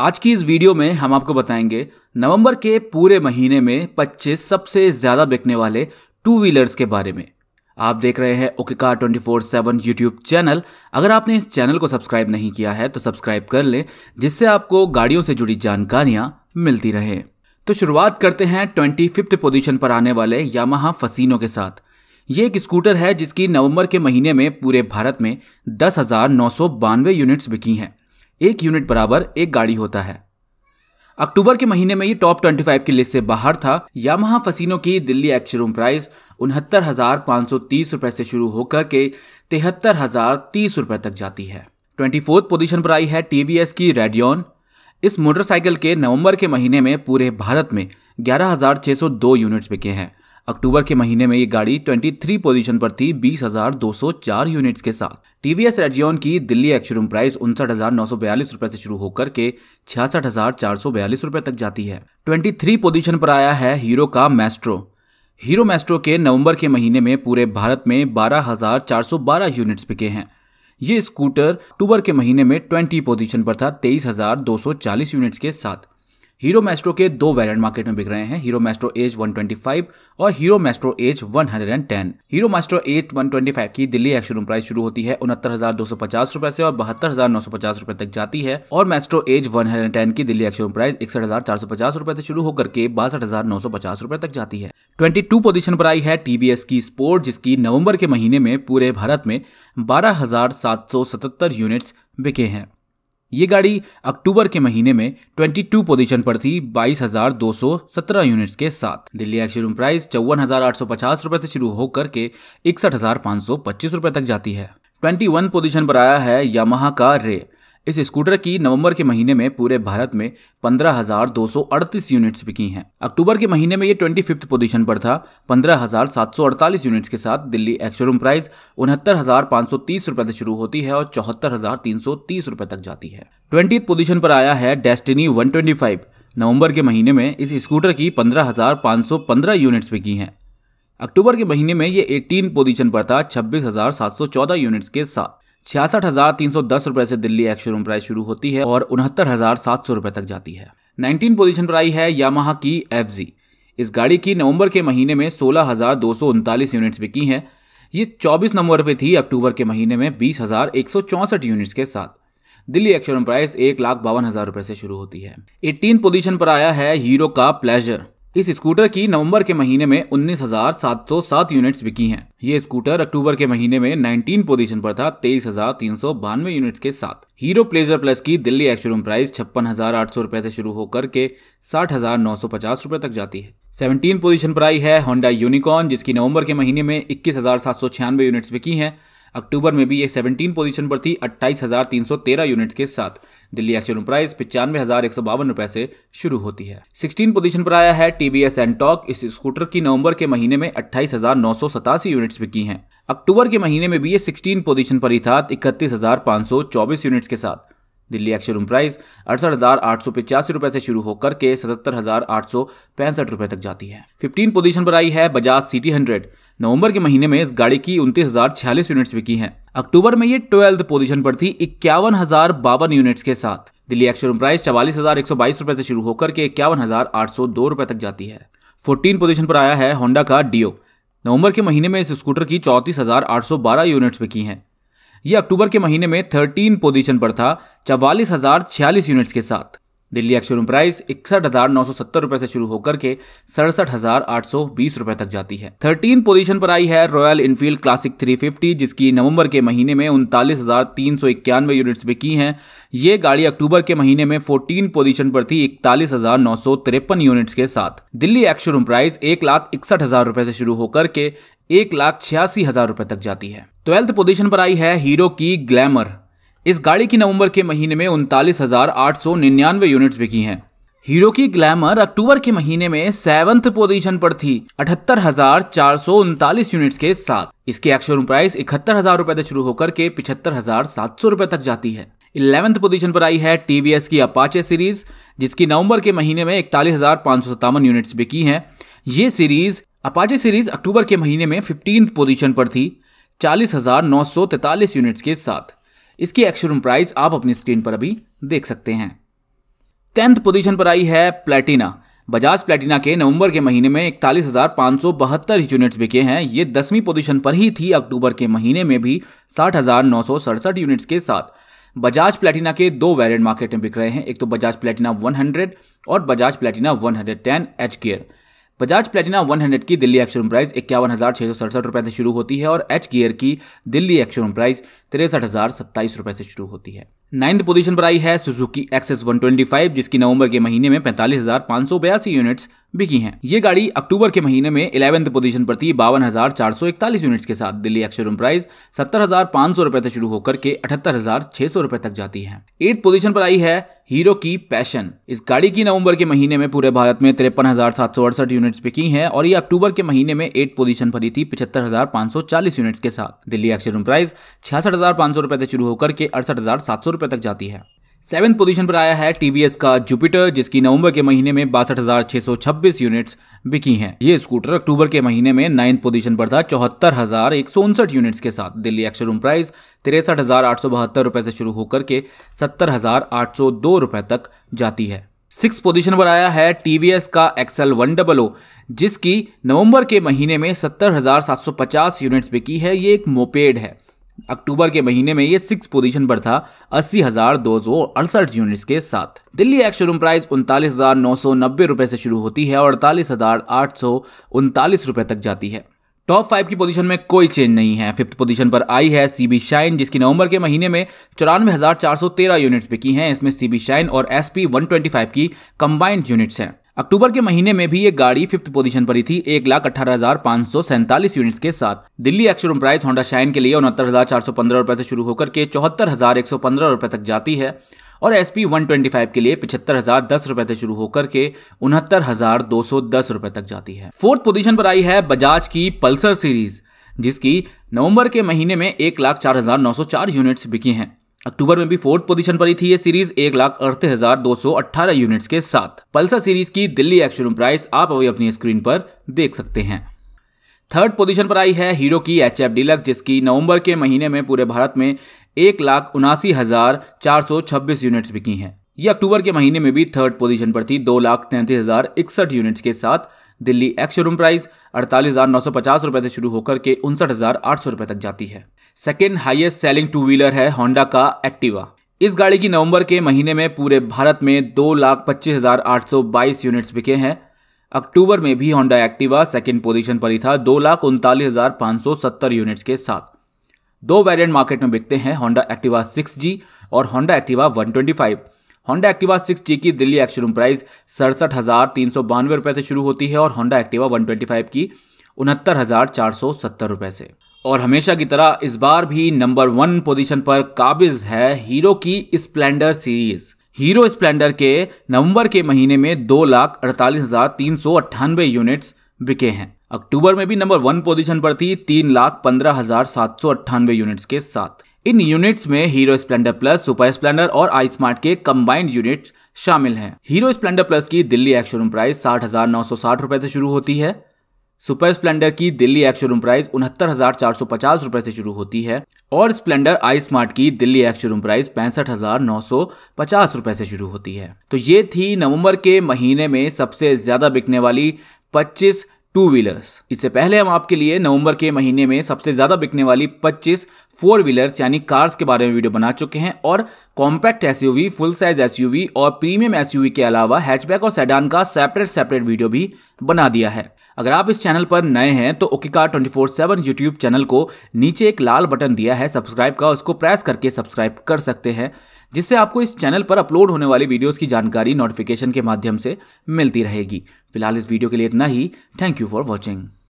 आज की इस वीडियो में हम आपको बताएंगे नवंबर के पूरे महीने में 25 सबसे ज़्यादा बिकने वाले टू व्हीलर्स के बारे में आप देख रहे हैं okay car twenty four seven YouTube channel अगर आपने इस चैनल को सब्सक्राइब नहीं किया है तो सब्सक्राइब कर लें जिससे आपको गाड़ियों से जुड़ी जानकारियां मिलती रहे तो शुरुआत करते हैं ट्वेंटी फिफ्थ पोजिशन पर आने वाले यामाहा फसीनो के साथ ये एक स्कूटर है जिसकी नवंबर के महीने में पूरे भारत में दस यूनिट्स बिकी हैं एक यूनिट बराबर एक गाड़ी होता है अक्टूबर के महीने में ये टॉप 25 की लिस्ट से बाहर था यामाहा फसीनो की दिल्ली एक्शोरूम प्राइस उनहत्तर हजार पाँच सौ तीस रुपए से शुरू होकर के तिहत्तर हजार तीस रुपए तक जाती है ट्वेंटी फोर्थ पोजिशन पर आई है टीवीएस की रेडियन इस मोटरसाइकिल के नवंबर के महीने में पूरे भारत में ग्यारह हजार छह सौ दो यूनिट्स बिके हैं अक्टूबर के महीने में ये गाड़ी 23 पोजीशन पर थी 20,204 यूनिट्स के साथ टीवीएस रेडियोन की दिल्ली एक्शोरूम प्राइस उनसठ रुपए से शुरू होकर के छियासठ रुपए तक जाती है 23 पोजीशन पर आया है हीरो का मेस्ट्रो हीरो मेस्ट्रो के नवंबर के महीने में पूरे भारत में 12,412 यूनिट्स बिके हैं ये स्कूटर अक्टूबर के महीने में 20 पोजीशन पर था 23,240 यूनिट्स के साथ हीरो मैस्ट्रो के दो वेरिएंट मार्केट में बिक रहे हैं हीरो मैस्ट्रो एज 125 और Hero Maestro edge 110 Hero Maestro edge 125 की दिल्ली एक्शन प्राइस शुरू होती है उनहत्तर हजार दो सौ पचास रुपए से और बहत्तर हजार नौ सौ पचास रुपए तक जाती है और मैस्ट्रो एज 110 की दिल्ली एक्शन प्राइस इकसठ हजार चार सौ पचास रुपए से शुरू होकर के बासठ हजार नौ सौ पचास रुपए तक जाती है ट्वेंटी टू पोजिशन पर आई है टीवीएस की स्पोर्ट जिसकी नवंबर के महीने में पूरे भारत में बारह हजार सात सौ सतहत्तर यूनिट्स बिके हैं ये गाड़ी अक्टूबर के महीने में 22 पोजीशन पर थी 22,217 यूनिट्स के साथ दिल्ली रूम प्राइस चौवन रुपए से शुरू होकर के इकसठ रुपए तक जाती है 21 पोजीशन पर आया है यामाहा का रे इस स्कूटर की नवंबर के महीने में पूरे भारत में 15,238 यूनिट्स बिकी हैं अक्टूबर के महीने में ये ट्वेंटी फिफ्थ पोजीशन पर था 15,748 यूनिट्स के साथ दिल्ली एक्शोरूम प्राइस उनहत्तर हजार सौ तीस रुपए से शुरू होती है और चौहत्तर हजार तीन सौ तीस रुपए तक जाती है ट्वेंटी पोजिशन पर आया है डेस्टिनी वन ट्वेंटी फाइव नवंबर के महीने में इस स्कूटर की पंद्रह हजार सौ पंद्रह यूनिट्स बिकी हैं अक्टूबर के महीने में ये 18 पोजीशन पर था छब्बीस हजार सात सौ चौदह यूनिट्स के साथ छियासठ हजार तीन सौ दस रुपए से दिल्ली एक्शन प्राइस शुरू होती है और उनहत्तर हजार सात सौ रुपए तक जाती है 19 पोजीशन पर आई है यामाहा की एफ इस गाड़ी की नवंबर के महीने में सोलह हजार दो सौ उनतालीस यूनिट्स बिकी हैं ये 24 नंबर पर थी अक्टूबर के महीने में बीस हजार एक सौ चौंसठ यूनिट्स के साथ दिल्ली एक्शन प्राइस एक लाख बावन हजार रुपए से शुरू होती है एटीन पोजिशन पर आया है हीरो का प्लेजर इस स्कूटर की नवंबर के महीने में उन्नीस हजार सात सौ सात यूनिट्स बिकी हैं। ये स्कूटर अक्टूबर के महीने में 19 पोजीशन पर था तेईस हजार तीन सौ बानवे यूनिट्स के साथ हीरो प्लेजर प्लस की दिल्ली एक्शोरूम प्राइस छप्पन हजार आठ सौ से शुरू होकर के साठ हजार नौ सौ पचास तक जाती है सेवनटीन पोजीशन पर आई है होंडा यूनिकॉर्न जिसकी नवंबर के महीने में इक्कीस हजार सात सौ छियानवे यूनिट्स बिकी हैं अक्टूबर में भी ये 17 पोजीशन पर थी 28,313 यूनिट्स के साथ दिल्ली एक्शन प्राइस पिचानवे हजार एक सौ बावन रुपए से शुरू होती है 16 पोजीशन पर आया है टीबीएस टॉक इस स्कूटर की नवंबर के महीने में अट्ठाईस हजार नौ सौ सतासी यूनिट्स बिकी हैं अक्टूबर के महीने में भी ये 16 पोजीशन पर ही था इकतीस हजार पांच सौ चौबीस यूनिट्स के साथ दिल्ली एक्शोरूम प्राइस अड़सठ हज़ार आठ सौ पिचासी रुपए से शुरू होकर के सतहत्तर हज़ार आठ सौ पैंसठ रुपए तक जाती है फिफ्टीन पोजीशन पर आई है बजाज सिटी हंड्रेड नवंबर के महीने में इस गाड़ी की उनतीस हजार छियालीस यूनिट्स बिकी हैं अक्टूबर में ये ट्वेल्थ पोजीशन पर थी इक्यावन हजार बावन यूनिट्स के साथ दिल्ली एक्शन प्राइस चवालीस हजार एक सौ बाईस रुपए से शुरू होकर के इक्यावन हजार आठ सौ दो रुपए तक जाती है फोर्टीन पोजीशन पर आया है होंडा का डीओ नवंबर के महीने में इस स्कूटर की चौंतीस हजार आठ सौ बारह यूनिट्स बिकी हैं ये अक्टूबर के महीने में थर्टीन पोजीशन पर था चवालीस हजार छियालीस यूनिट्स के साथ दिल्ली एक्शोरूम प्राइस इकसठ हजार नौ सौ सत्तर रुपए से शुरू होकर के सड़सठ हजार आठ सौ बीस रुपए तक जाती है थर्टीन पोजीशन पर आई है Royal Enfield Classic three fifty जिसकी नवंबर के महीने में उनतालीस हजार तीन सौ इक्यानवे यूनिट्स बिकी हैं ये गाड़ी अक्टूबर के महीने में फोर्टीन पोजीशन पर थी इकतालीस हजार नौ सौ तिरपन यूनिट्स के साथ दिल्ली एक्शोरूम प्राइस एक लाख इकसठ हजार रुपए से शुरू होकर के एक लाख छियासी हजार रुपए तक जाती है ट्वेल्थ पोजीशन पर आई है हीरो की ग्लैमर इस गाड़ी की नवंबर के महीने में उनतालीस हजार आठ सौ निन्यानवे यूनिट बिकी हैं हीरो की ग्लैमर अक्टूबर के महीने में सेवंथ पोजीशन पर थी अठहत्तर हजार चार सौ उनतालीस यूनिट के साथ इसके एक्शोरूम प्राइस इकहत्तर हजार रूपए से शुरू होकर के पिछहत्तर हजार सात सौ रूपए तक जाती है इलेवेंथ पोजीशन पर आई है टीवीएस की अपाचे सीरीज जिसकी नवंबर के महीने में इकतालीस हजार पांच सौ सत्तावन यूनिट्स बिकी है ये सीरीज अपाचे सीरीज अक्टूबर के महीने में फिफ्टीन पोजीशन पर थी चालीस हजार नौ सौ तैतालीस यूनिट्स के साथ इसकी एक्शोरूम प्राइस आप अपनी स्क्रीन पर अभी देख सकते हैं टेंथ पोजीशन पर आई है प्लेटिना बजाज प्लेटिना के नवंबर के महीने में इकतालीस हज़ार पाँच सौ बहत्तर यूनिट्स बिके हैं ये दसवीं पोजीशन पर ही थी अक्टूबर के महीने में भी साठ हज़ार नौ सौ सड़सठ यूनिट्स के साथ बजाज प्लेटिना के दो वेरिएंट मार्केट में बिक रहे हैं एक तो बजाज प्लेटिना 100 और Bajaj Platina 110 H gear Bajaj Platina 100 की दिल्ली एक्शन प्राइस इक्यावन हज़ार छह सौ सड़सठ रुपए से शुरू होती है और एच गियर की दिल्ली एक्शोरूम प्राइस तिरसठ हज़ार सत्ताईस रुपए से शुरू होती है नाइन्थ पोजीशन पर आई है सुजुकी एक्सेस 125 जिसकी नवंबर के महीने में पैंतालीस हज़ार पांच सौ बयासी यूनिट्स बिकी हैं ये गाड़ी अक्टूबर के महीने में इलेवंथ पोजीशन पर थी बावन हज़ार चार सौ इकतालीस यूनिट्स के साथ दिल्ली एक्शोरूम प्राइस सत्तर हज़ार पांच सौ रुपए से शुरू होकर के अठहत्तर हज़ार छह सौ रुपए तक जाती है एट पोजीशन पर आई है हीरो की पैशन इस गाड़ी की नवंबर के महीने में पूरे भारत में तिरपन हजार सात सौ अड़सठ यूनिट्स बिकी हैं और ये अक्टूबर के महीने में एट पोजीशन पर ही थी पिछहत्तर हजार पांच सौ चालीस यूनिट्स के साथ दिल्ली एक्शन रूम प्राइस छियासठ हजार पांच सौ रुपए से शुरू होकर के अड़सठ हजार सात सौ रुपए तक जाती है सेवन पोजीशन पर आया है टीवीएस का जुपिटर जिसकी नवंबर के महीने में बासठ यूनिट्स बिकी हैं ये स्कूटर अक्टूबर के महीने में नाइन्थ पोजीशन पर था चौहत्तर हजार एक सौ उनसठ यूनिट्स के साथ दिल्ली रूम प्राइस तिरसठ हजार आठ सौ बहत्तर रुपए से शुरू होकर के सत्तर हजार आठ सौ दो रुपए तक जाती है सिक्स पोजीशन पर आया है टीवीएस का एक्सएल वन डबल ओ जिसकी नवंबर के महीने में सत्तर हजार सात सौ पचास यूनिट्स बिकी है ये एक मोपेड है अक्टूबर के महीने में ये सिक्स पोजीशन पर था अस्सी हजार दो सौ अड़सठ यूनिट के साथ दिल्ली एक्स शोरूम प्राइस उनतालीस हजार नौ सौ नब्बे रुपए से शुरू होती है और अड़तालीस हजार आठ सौ उनतालीस रुपए तक जाती है टॉप फाइव की पोजीशन में कोई चेंज नहीं है फिफ्थ पोजीशन पर आई है सीबी शाइन जिसकी नवंबर के महीने में चौरानवे हजार चार सौ तेरह यूनिट्स बिकी हैं इसमें सीबी शाइन और एसपी वन ट्वेंटी फाइव की कंबाइंड यूनिट्स हैं अक्टूबर के महीने में भी ये गाड़ी फिफ्थ पोजीशन पर ही थी एक लाख अठारह हजार पांच सौ सैंतालीस यूनिट के साथ Delhi ex showroom price Honda Shine के लिए उनहत्तर हजार चार सौ पंद्रह रुपए से शुरू होकर के चौहत्तर हजार एक सौ पंद्रह रुपए तक जाती है और S P one twenty five के लिए पिछहत्तर हजार दस रुपए से शुरू होकर के उनहत्तर हजार दो सौ दस रुपए तक जाती है फोर्थ पोजीशन पर आई है बजाज की पल्सर सीरीज जिसकी नवंबर के महीने में एक लाख चार हजार नौ सौ चार यूनिट्स बिकी हैं अक्टूबर में भी फोर्थ पोजीशन पर ही थी ये सीरीज एक लाख अड़तीस हजार दो सौ अट्ठारह यूनिट के साथ पल्सर सीरीज की दिल्ली एक्शन प्राइस आप अभी अपनी स्क्रीन पर देख सकते हैं थर्ड पोजीशन पर आई है हीरो की एच एफ डीलक्स जिसकी नवंबर के महीने में पूरे भारत में एक लाख उनासी हजार चार सौ छब्बीस यूनिट्स बिकी हैं ये अक्टूबर के महीने में भी थर्ड पोजीशन पर थी दो लाख तैंतीस हजार इकसठ यूनिट्स के साथ दिल्ली एक्स शोरूम प्राइस अड़तालीस हज़ार नौ सौ पचास से शुरू होकर के उनसठ हज़ार आठ सौ रुपए तक जाती है second highest selling two wheeler है होंडा का एक्टिवा इस गाड़ी की नवंबर के महीने में पूरे भारत में दो लाख पच्चीस हज़ार आठ सौ बाईस यूनिट्स बिके हैं अक्टूबर में भी होंडा एक्टिवा सेकेंड पोजीशन पर ही था दो लाख उनतालीस हज़ार पाँच सौ सत्तर यूनिट्स के साथ दो वेरिएंट मार्केट में बिकते हैं होंडा एक्टिवा 6G और Honda Activa 125 Honda Activa six G की दिल्ली एक्शरूम प्राइस सड़सठ हज़ार तीन सौ बानवे रुपए से शुरू होती है और Honda Activa one twenty five की उनहत्तर हज़ार चार सौ सत्तर रुपए से और हमेशा की तरह इस बार भी नंबर वन पोजीशन पर काबिज है हीरो की स्प्लेंडर सीरीज हीरो स्प्लेंडर के नवंबर के महीने में दो लाख अड़तालीस हजार तीन सौ अट्ठानवे यूनिट्स बिके हैं अक्टूबर में भी नंबर वन पोजीशन पर थी तीन लाख पंद्रह हजार सात सौ अट्ठानवे यूनिट्स के साथ इन यूनिट्स में Hero Splendor plus super Splendor और आई स्मार्ट के कम्बाइंड यूनिट्स शामिल हैं हीरो स्प्लेंडर प्लस की दिल्ली एक्शोरूम प्राइस साठ हजार नौ सौ साठ रुपए से शुरू होती है सुपर स्प्लेंडर की दिल्ली एक्शोरूम प्राइस उनहत्तर हजार चार सौ पचास रुपए से शुरू होती है और स्प्लेंडर आई स्मार्ट की दिल्ली एक्शोरूम प्राइस पैंसठ हजार नौ सौ पचास रुपए से शुरू होती है तो ये थी नवंबर के महीने में सबसे ज्यादा बिकने वाली 25 टू व्हीलर्स इससे पहले हम आपके लिए नवंबर के महीने में सबसे ज्यादा बिकने वाली 25 फोर व्हीलर्स यानी कार्स के बारे में वीडियो बना चुके हैं और compact SUV, full size SUV और प्रीमियम एसयूवी के अलावा हैचबैक और सेडान का सेपरेट सेपरेट वीडियो भी बना दिया है अगर आप इस चैनल पर नए हैं तो car twenty four seven YouTube channel को नीचे एक लाल बटन दिया है सब्सक्राइब का उसको प्रेस करके सब्सक्राइब कर सकते हैं जिससे आपको इस चैनल पर अपलोड होने वाली वीडियोस की जानकारी नोटिफिकेशन के माध्यम से मिलती रहेगी फिलहाल इस वीडियो के लिए इतना ही थैंक यू फॉर वॉचिंग